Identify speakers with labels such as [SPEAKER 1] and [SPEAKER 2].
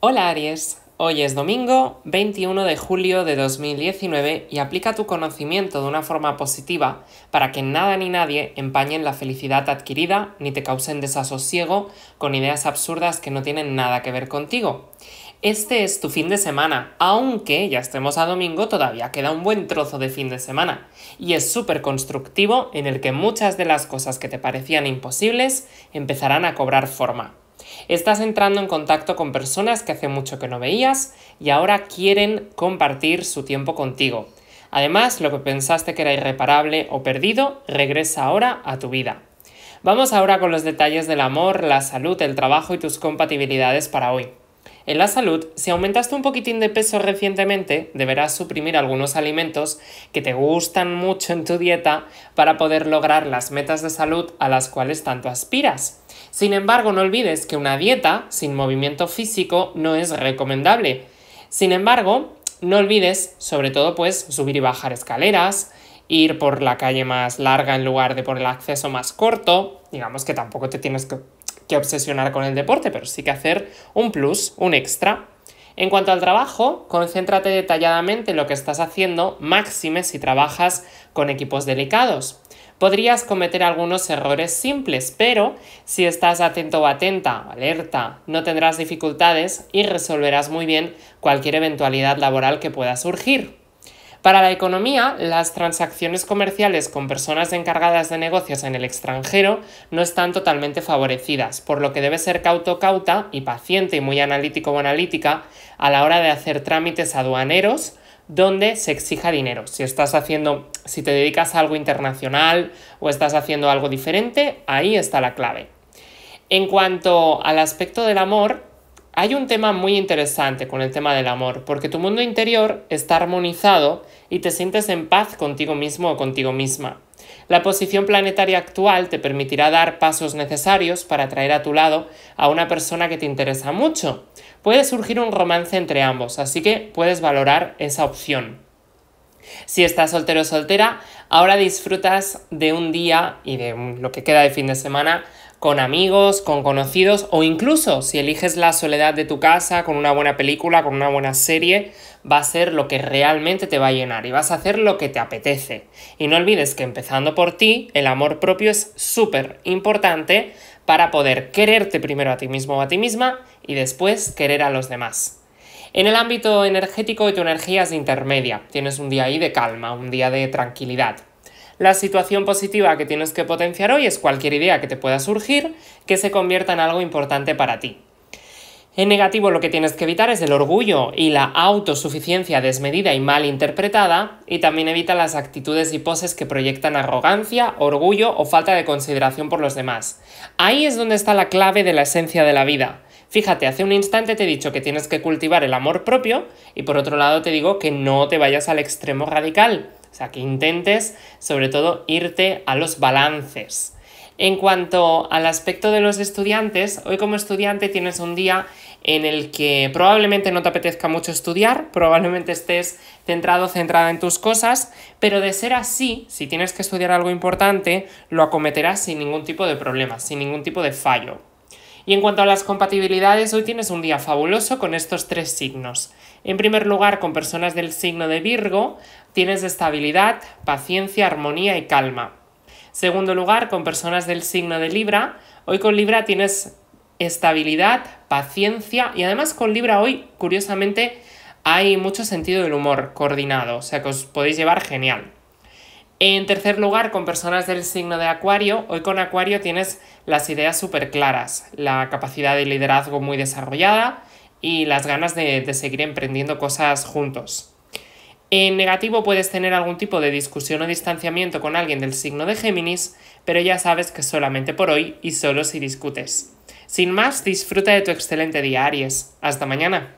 [SPEAKER 1] Hola Aries, hoy es domingo 21 de julio de 2019 y aplica tu conocimiento de una forma positiva para que nada ni nadie empañen la felicidad adquirida ni te causen desasosiego con ideas absurdas que no tienen nada que ver contigo. Este es tu fin de semana, aunque ya estemos a domingo todavía queda un buen trozo de fin de semana y es súper constructivo en el que muchas de las cosas que te parecían imposibles empezarán a cobrar forma. Estás entrando en contacto con personas que hace mucho que no veías y ahora quieren compartir su tiempo contigo. Además, lo que pensaste que era irreparable o perdido regresa ahora a tu vida. Vamos ahora con los detalles del amor, la salud, el trabajo y tus compatibilidades para hoy. En la salud, si aumentaste un poquitín de peso recientemente, deberás suprimir algunos alimentos que te gustan mucho en tu dieta para poder lograr las metas de salud a las cuales tanto aspiras. Sin embargo, no olvides que una dieta sin movimiento físico no es recomendable. Sin embargo, no olvides, sobre todo, pues subir y bajar escaleras, ir por la calle más larga en lugar de por el acceso más corto. Digamos que tampoco te tienes que, que, obsesionar con el deporte, pero sí que hacer un plus, un extra. En cuanto al trabajo, concéntrate detalladamente en lo que estás haciendo, máxime si trabajas con equipos delicados podrías cometer algunos errores simples, pero si estás atento o atenta, alerta, no tendrás dificultades y resolverás muy bien cualquier eventualidad laboral que pueda surgir. Para la economía, las transacciones comerciales con personas encargadas de negocios en el extranjero no están totalmente favorecidas, por lo que debes ser cauto cauta y paciente y muy analítico o analítica a la hora de hacer trámites aduaneros donde se exija dinero. Si estás haciendo, si te dedicas a algo internacional o estás haciendo algo diferente, ahí está la clave. En cuanto al aspecto del amor, hay un tema muy interesante con el tema del amor, porque tu mundo interior está armonizado y te sientes en paz contigo mismo o contigo misma. La posición planetaria actual te permitirá dar pasos necesarios para atraer a tu lado a una persona que te interesa mucho. Puede surgir un romance entre ambos, así que puedes valorar esa opción. Si estás soltero o soltera, ahora disfrutas de un día y de lo que queda de fin de semana con amigos, con conocidos o incluso si eliges la soledad de tu casa con una buena película, con una buena serie, va a ser lo que realmente te va a llenar y vas a hacer lo que te apetece. Y no olvides que empezando por ti, el amor propio es súper importante para poder quererte primero a ti mismo o a ti misma y después querer a los demás. En el ámbito energético tu energía es intermedia, tienes un día ahí de calma, un día de tranquilidad. La situación positiva que tienes que potenciar hoy es cualquier idea que te pueda surgir que se convierta en algo importante para ti. En negativo lo que tienes que evitar es el orgullo y la autosuficiencia desmedida y mal interpretada y también evita las actitudes y poses que proyectan arrogancia, orgullo o falta de consideración por los demás. Ahí es donde está la clave de la esencia de la vida. Fíjate, hace un instante te he dicho que tienes que cultivar el amor propio y por otro lado te digo que no te vayas al extremo radical sea, que intentes sobre todo irte a los balances. En cuanto al aspecto de los estudiantes, hoy como estudiante tienes un día en el que probablemente no te apetezca mucho estudiar, probablemente estés centrado, centrada en tus cosas, pero de ser así, si tienes que estudiar algo importante, lo acometerás sin ningún tipo de problema, sin ningún tipo de fallo. Y en cuanto a las compatibilidades, hoy tienes un día fabuloso con estos tres signos. En primer lugar, con personas del signo de Virgo, tienes estabilidad, paciencia, armonía y calma. Segundo lugar, con personas del signo de Libra, hoy con Libra tienes estabilidad, paciencia y además con Libra hoy, curiosamente, hay mucho sentido del humor coordinado, o sea que os podéis llevar genial. En tercer lugar, con personas del signo de Acuario, hoy con Acuario tienes las ideas súper claras, la capacidad de liderazgo muy desarrollada y las ganas de, seguir emprendiendo cosas juntos. En negativo puedes tener algún tipo de discusión o distanciamiento con alguien del signo de Géminis, pero ya sabes que solamente por hoy y solo si discutes. Sin más, disfruta de tu excelente día, Aries. Hasta mañana.